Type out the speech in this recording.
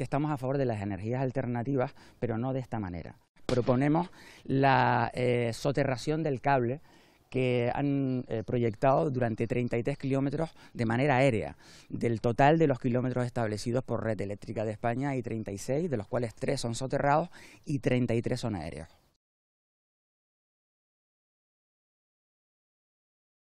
que estamos a favor de las energías alternativas, pero no de esta manera. Proponemos la eh, soterración del cable que han eh, proyectado durante 33 kilómetros de manera aérea, del total de los kilómetros establecidos por Red Eléctrica de España y 36, de los cuales 3 son soterrados y 33 son aéreos.